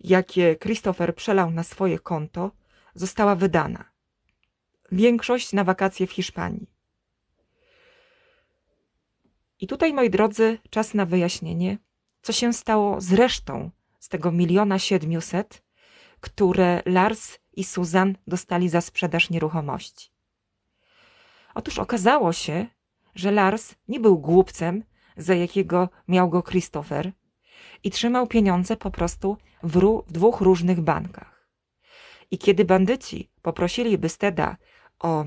Speaker 1: jakie Christopher przelał na swoje konto, została wydana większość na wakacje w Hiszpanii. I tutaj, moi drodzy, czas na wyjaśnienie, co się stało z resztą z tego miliona siedmiuset, które Lars i Susan dostali za sprzedaż nieruchomości. Otóż okazało się, że Lars nie był głupcem, za jakiego miał go Christopher i trzymał pieniądze po prostu w, w dwóch różnych bankach. I kiedy bandyci poprosili Bysteda o,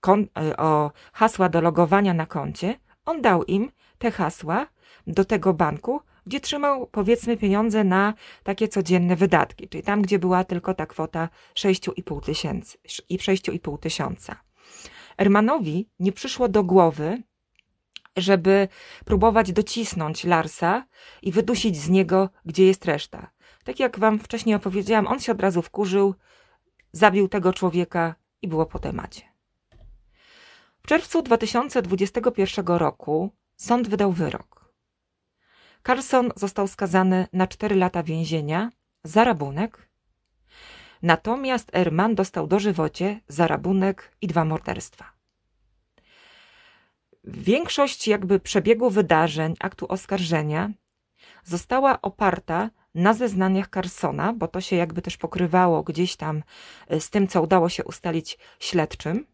Speaker 1: kon, e, o hasła do logowania na koncie, on dał im te hasła do tego banku, gdzie trzymał powiedzmy pieniądze na takie codzienne wydatki, czyli tam, gdzie była tylko ta kwota 6,5 tysięcy i 6,5 tysiąca. Ermanowi nie przyszło do głowy, żeby próbować docisnąć Larsa i wydusić z niego, gdzie jest reszta. Tak jak wam wcześniej opowiedziałam, on się od razu wkurzył, zabił tego człowieka i było po temacie. W czerwcu 2021 roku sąd wydał wyrok. Carlson został skazany na 4 lata więzienia za rabunek, natomiast Erman dostał dożywocie za rabunek i dwa morderstwa. Większość jakby przebiegu wydarzeń aktu oskarżenia została oparta na zeznaniach Carsona, bo to się jakby też pokrywało gdzieś tam e, z tym, co udało się ustalić śledczym,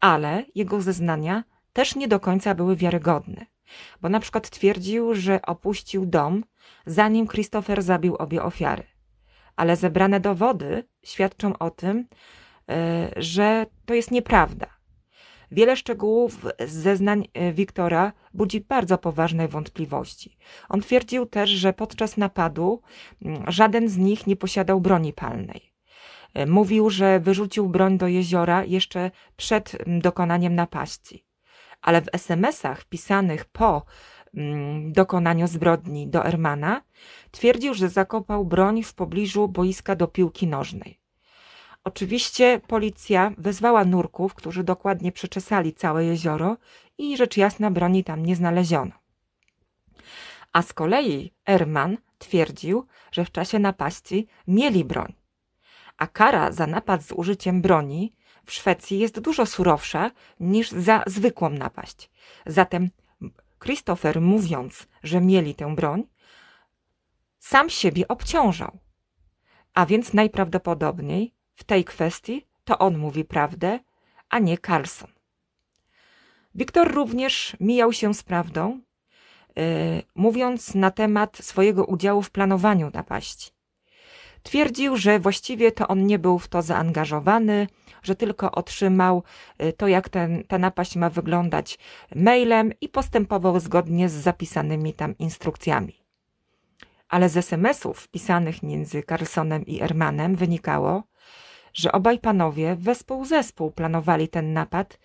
Speaker 1: ale jego zeznania też nie do końca były wiarygodne, bo na przykład twierdził, że opuścił dom, zanim Christopher zabił obie ofiary. Ale zebrane dowody świadczą o tym, e, że to jest nieprawda, Wiele szczegółów z zeznań e, Wiktora budzi bardzo poważne wątpliwości. On twierdził też, że podczas napadu mm, żaden z nich nie posiadał broni palnej. E, mówił, że wyrzucił broń do jeziora jeszcze przed mm, dokonaniem napaści. Ale w SMS-ach pisanych po mm, dokonaniu zbrodni do Ermana twierdził, że zakopał broń w pobliżu boiska do piłki nożnej. Oczywiście policja wezwała nurków, którzy dokładnie przeczesali całe jezioro i rzecz jasna broni tam nie znaleziono. A z kolei Erman twierdził, że w czasie napaści mieli broń. A kara za napad z użyciem broni w Szwecji jest dużo surowsza niż za zwykłą napaść. Zatem Christopher, mówiąc, że mieli tę broń, sam siebie obciążał. A więc najprawdopodobniej w tej kwestii to on mówi prawdę, a nie Carlson. Wiktor również mijał się z prawdą, yy, mówiąc na temat swojego udziału w planowaniu napaści. Twierdził, że właściwie to on nie był w to zaangażowany, że tylko otrzymał e, to, jak ten, ta napaść ma wyglądać mailem i postępował zgodnie z zapisanymi tam instrukcjami. Ale z SMS-ów pisanych między Carlsonem i Ermanem wynikało, że obaj panowie wespół zespół planowali ten napad,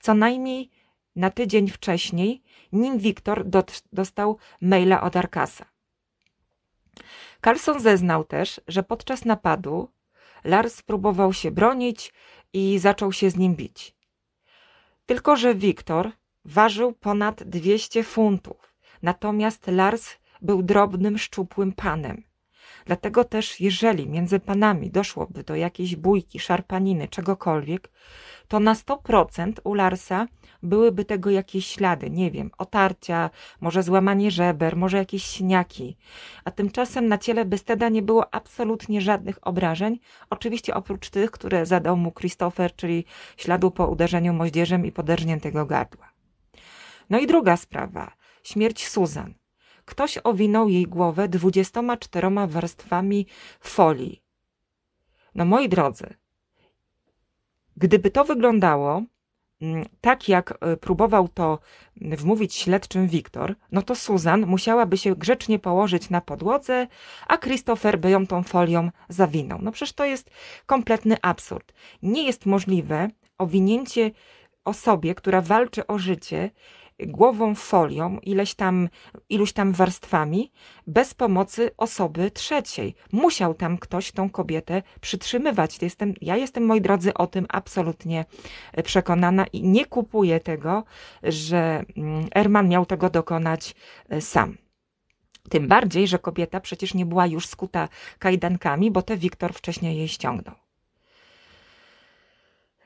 Speaker 1: co najmniej na tydzień wcześniej, nim Wiktor dostał maila od Arkasa. Carlson zeznał też, że podczas napadu Lars próbował się bronić i zaczął się z nim bić. Tylko, że Wiktor ważył ponad 200 funtów, natomiast Lars był drobnym, szczupłym panem. Dlatego też, jeżeli między panami doszłoby do jakiejś bójki, szarpaniny, czegokolwiek, to na 100% u Larsa byłyby tego jakieś ślady, nie wiem, otarcia, może złamanie żeber, może jakieś śniaki. A tymczasem na ciele Bysteda nie było absolutnie żadnych obrażeń, oczywiście oprócz tych, które zadał mu Christopher, czyli śladu po uderzeniu moździerzem i poderżniętego gardła. No i druga sprawa, śmierć Susan ktoś owinął jej głowę dwudziestoma czteroma warstwami folii. No moi drodzy, gdyby to wyglądało mm, tak, jak y, próbował to mm, wmówić śledczym Wiktor, no to Susan musiałaby się grzecznie położyć na podłodze, a Christopher by ją tą folią zawinął. No przecież to jest kompletny absurd. Nie jest możliwe owinięcie osobie, która walczy o życie, głową folią, ileś tam, iluś tam warstwami, bez pomocy osoby trzeciej. Musiał tam ktoś tą kobietę przytrzymywać. Jestem, ja jestem, moi drodzy, o tym absolutnie e, przekonana i nie kupuję tego, że mm, Erman miał tego dokonać e, sam. Tym bardziej, że kobieta przecież nie była już skuta kajdankami, bo te Wiktor wcześniej jej ściągnął.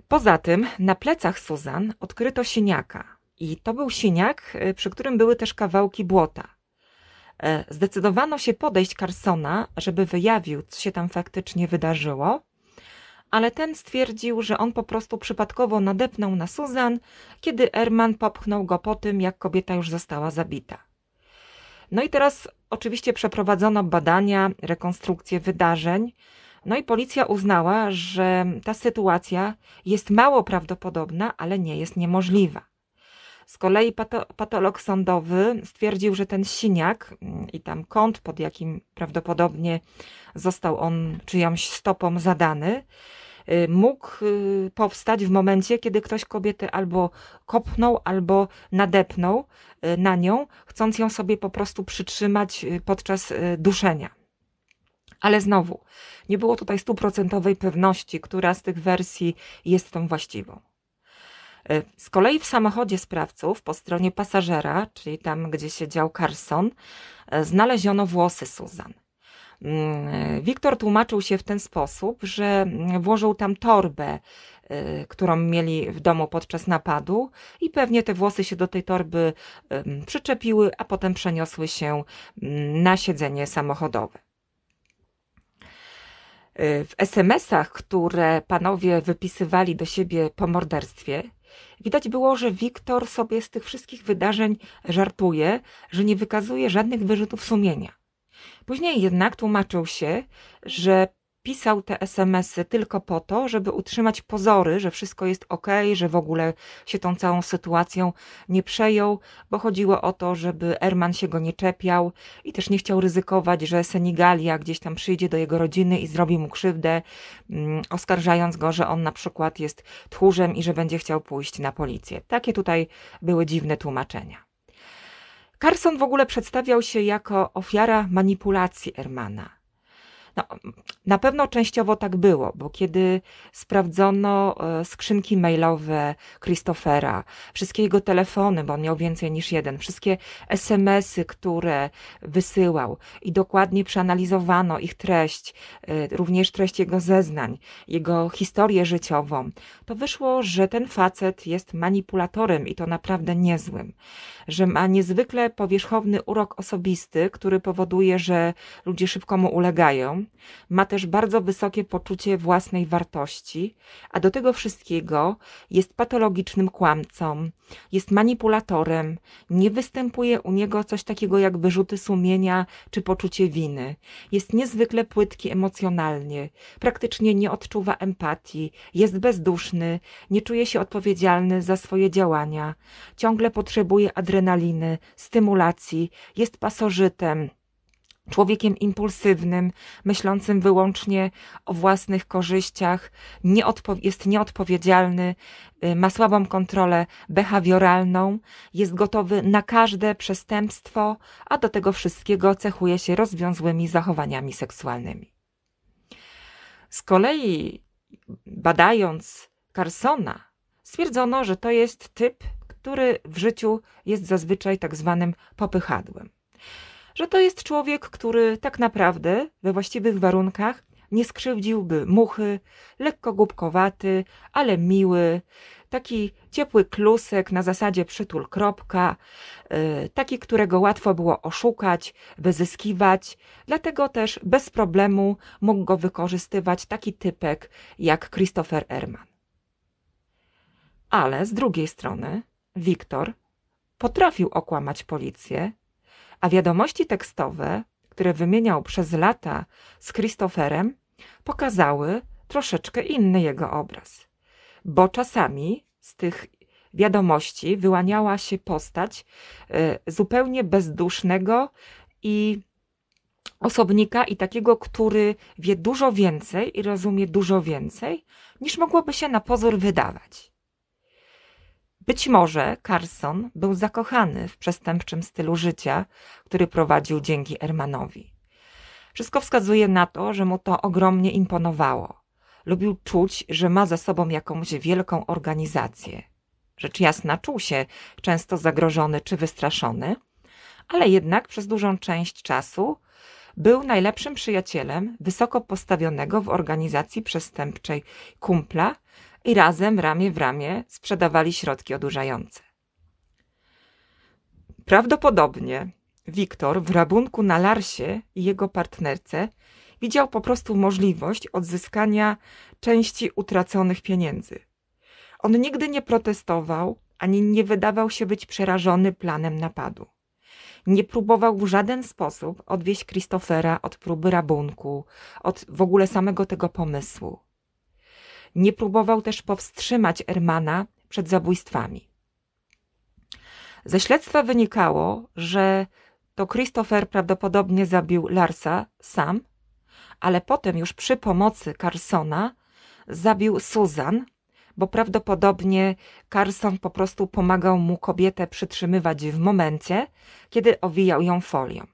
Speaker 1: Poza tym na plecach Suzan odkryto siniaka, i to był siniak, y, przy którym były też kawałki błota. E, zdecydowano się podejść Carsona, żeby wyjawił, co się tam faktycznie wydarzyło, ale ten stwierdził, że on po prostu przypadkowo nadepnął na Susan, kiedy Erman popchnął go po tym, jak kobieta już została zabita. No i teraz oczywiście przeprowadzono badania, rekonstrukcję wydarzeń, no i policja uznała, że ta sytuacja jest mało prawdopodobna, ale nie jest niemożliwa. Z kolei pato, patolog sądowy stwierdził, że ten siniak mm, i tam kąt, pod jakim prawdopodobnie został on czyjąś stopą zadany, y, mógł y, powstać w momencie, kiedy ktoś kobietę albo kopnął, albo nadepnął y, na nią, chcąc ją sobie po prostu przytrzymać podczas duszenia. Ale znowu, nie było tutaj stuprocentowej pewności, która z tych wersji jest tą właściwą. E, z kolei w samochodzie sprawców po stronie pasażera, czyli tam gdzie siedział Carson, e, znaleziono włosy Suzan. Mm, e, Wiktor tłumaczył się w ten sposób, że mm, włożył tam torbę, którą mieli w domu podczas napadu, i pewnie te włosy się do tej torby przyczepiły, a potem przeniosły się mm, na siedzenie samochodowe. W SMS-ach, które panowie wypisywali do siebie po morderstwie, Widać było, że Wiktor sobie z tych wszystkich wydarzeń żartuje, że nie wykazuje żadnych wyrzutów sumienia. Później jednak tłumaczył się, że pisał te SMSy tylko po to, żeby utrzymać pozory, że wszystko jest ok, że w ogóle się tą całą sytuacją nie przejął, bo chodziło o to, żeby Erman się go nie czepiał i też nie chciał ryzykować, że Senigalia gdzieś tam przyjdzie do jego rodziny i zrobi mu krzywdę, mm, oskarżając go, że on na przykład jest tchórzem i że będzie chciał pójść na policję. Takie tutaj były dziwne tłumaczenia. Carson w ogóle przedstawiał się jako ofiara manipulacji Ermana no, na pewno częściowo tak było, bo kiedy sprawdzono e, skrzynki mailowe Christophera, wszystkie jego telefony, bo on miał więcej niż jeden, wszystkie SMS-y, które wysyłał i dokładnie przeanalizowano ich treść, e, również treść jego zeznań, jego historię życiową, to wyszło, że ten facet jest manipulatorem i to naprawdę niezłym, że ma niezwykle powierzchowny urok osobisty, który powoduje, że ludzie szybko mu ulegają ma też bardzo wysokie poczucie własnej wartości, a do tego wszystkiego jest patologicznym kłamcą, jest manipulatorem, nie występuje u niego coś takiego jak wyrzuty sumienia czy poczucie winy. Jest niezwykle płytki emocjonalnie, praktycznie nie odczuwa empatii, jest bezduszny, nie czuje się odpowiedzialny za swoje działania, ciągle potrzebuje adrenaliny, stymulacji, jest pasożytem człowiekiem impulsywnym, myślącym wyłącznie o własnych korzyściach, nieodpo jest nieodpowiedzialny, y, ma słabą kontrolę behawioralną, jest gotowy na każde przestępstwo, a do tego wszystkiego cechuje się rozwiązłymi zachowaniami seksualnymi. Z kolei, badając Carsona, stwierdzono, że to jest typ, który w życiu jest zazwyczaj tak zwanym popychadłem że to jest człowiek, który tak naprawdę we właściwych warunkach nie skrzywdziłby muchy, lekko głupkowaty, ale miły, taki ciepły klusek na zasadzie przytul kropka, y, taki, którego łatwo było oszukać, wyzyskiwać, dlatego też bez problemu mógł go wykorzystywać taki typek jak Christopher Erman. Ale z drugiej strony Wiktor potrafił okłamać policję, a wiadomości tekstowe, które wymieniał przez lata z Christopherem, pokazały troszeczkę inny jego obraz. Bo czasami z tych wiadomości wyłaniała się postać y, zupełnie bezdusznego i osobnika i takiego, który wie dużo więcej i rozumie dużo więcej, niż mogłoby się na pozór wydawać. Być może Carson był zakochany w przestępczym stylu życia, który prowadził dzięki Ermanowi. Wszystko wskazuje na to, że mu to ogromnie imponowało. Lubił czuć, że ma za sobą jakąś wielką organizację. Rzecz jasna czuł się często zagrożony czy wystraszony, ale jednak przez dużą część czasu był najlepszym przyjacielem wysoko postawionego w organizacji przestępczej kumpla, i razem, ramię w ramię, sprzedawali środki odurzające. Prawdopodobnie Wiktor w rabunku na Larsie i jego partnerce widział po prostu możliwość odzyskania części utraconych pieniędzy. On nigdy nie protestował, ani nie wydawał się być przerażony planem napadu. Nie próbował w żaden sposób odwieść Christophera od próby rabunku, od w ogóle samego tego pomysłu. Nie próbował też powstrzymać Ermana przed zabójstwami. Ze śledztwa wynikało, że to Christopher prawdopodobnie zabił Larsa sam, ale potem już przy pomocy Carsona zabił Susan, bo prawdopodobnie Carson po prostu pomagał mu kobietę przytrzymywać w momencie, kiedy owijał ją folią.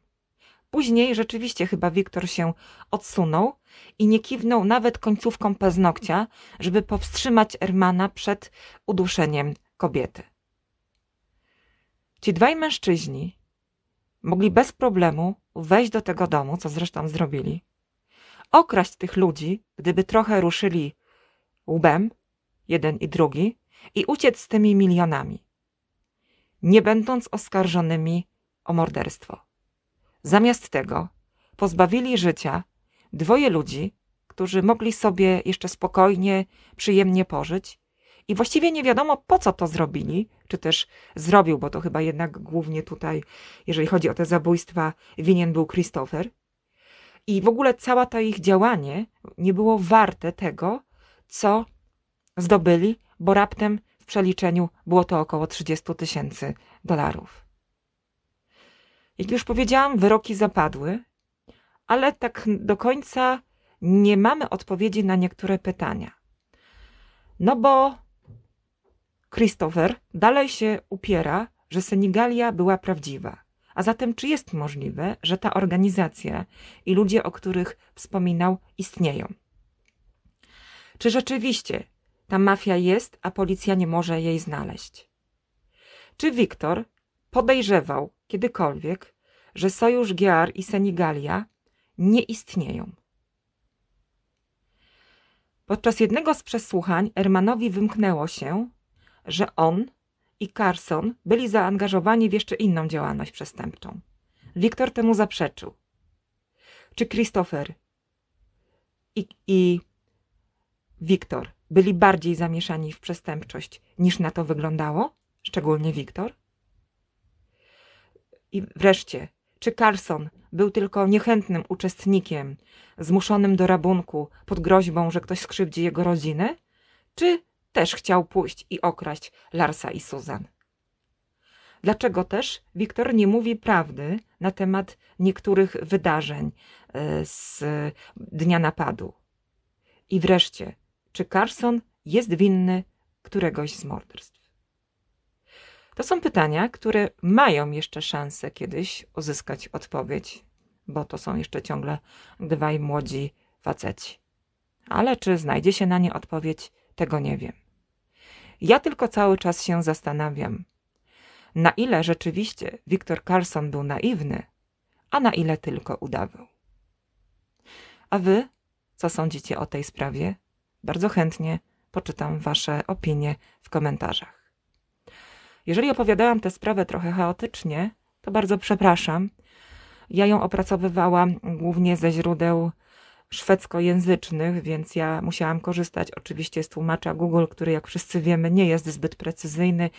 Speaker 1: Później rzeczywiście chyba Wiktor się odsunął i nie kiwnął nawet końcówką paznokcia, żeby powstrzymać Ermana przed uduszeniem kobiety. Ci dwaj mężczyźni mogli bez problemu wejść do tego domu, co zresztą zrobili, okraść tych ludzi, gdyby trochę ruszyli łbem, jeden i drugi, i uciec z tymi milionami, nie będąc oskarżonymi o morderstwo. Zamiast tego pozbawili życia dwoje ludzi, którzy mogli sobie jeszcze spokojnie, przyjemnie pożyć. I właściwie nie wiadomo, po co to zrobili, czy też zrobił, bo to chyba jednak głównie tutaj, jeżeli chodzi o te zabójstwa, winien był Christopher. I w ogóle całe to ich działanie nie było warte tego, co zdobyli, bo raptem w przeliczeniu było to około 30 tysięcy dolarów. Jak już powiedziałam, wyroki zapadły ale tak do końca nie mamy odpowiedzi na niektóre pytania. No bo Christopher dalej się upiera, że Senigalia była prawdziwa. A zatem, czy jest możliwe, że ta organizacja i ludzie, o których wspominał, istnieją? Czy rzeczywiście ta mafia jest, a policja nie może jej znaleźć? Czy Wiktor podejrzewał kiedykolwiek, że sojusz Giar i Senigalia nie istnieją. Podczas jednego z przesłuchań Ermanowi wymknęło się, że on i Carson byli zaangażowani w jeszcze inną działalność przestępczą. Wiktor temu zaprzeczył. Czy Christopher i, i Wiktor byli bardziej zamieszani w przestępczość niż na to wyglądało? Szczególnie Wiktor? I wreszcie, czy Carson był tylko niechętnym uczestnikiem, zmuszonym do rabunku pod groźbą, że ktoś skrzywdzi jego rodzinę? Czy też chciał pójść i okraść Larsa i Susan? Dlaczego też Wiktor nie mówi prawdy na temat niektórych wydarzeń e, z dnia napadu? I wreszcie, czy Carson jest winny któregoś z morderstw? To są pytania, które mają jeszcze szansę kiedyś uzyskać odpowiedź, bo to są jeszcze ciągle dwaj młodzi faceci. Ale czy znajdzie się na nie odpowiedź, tego nie wiem. Ja tylko cały czas się zastanawiam, na ile rzeczywiście Wiktor Carlson był naiwny, a na ile tylko udawał. A wy, co sądzicie o tej sprawie? Bardzo chętnie poczytam Wasze opinie w komentarzach. Jeżeli opowiadałam tę sprawę trochę chaotycznie, to bardzo przepraszam. Ja ją opracowywałam głównie ze źródeł szwedzkojęzycznych, więc ja musiałam korzystać oczywiście z tłumacza Google, który jak wszyscy wiemy nie jest zbyt precyzyjny,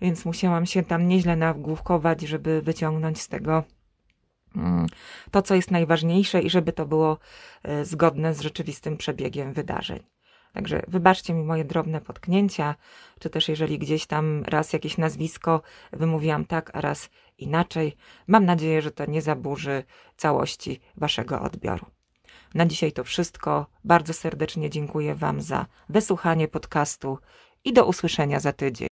Speaker 1: więc musiałam się tam nieźle nagłówkować, żeby wyciągnąć z tego mm, to, co jest najważniejsze i żeby to było e, zgodne z rzeczywistym przebiegiem wydarzeń. Także wybaczcie mi moje drobne potknięcia, czy też jeżeli gdzieś tam raz jakieś nazwisko wymówiłam tak, a raz inaczej. Mam nadzieję, że to nie zaburzy całości Waszego odbioru. Na dzisiaj to wszystko. Bardzo serdecznie dziękuję Wam za wysłuchanie podcastu i do usłyszenia za tydzień.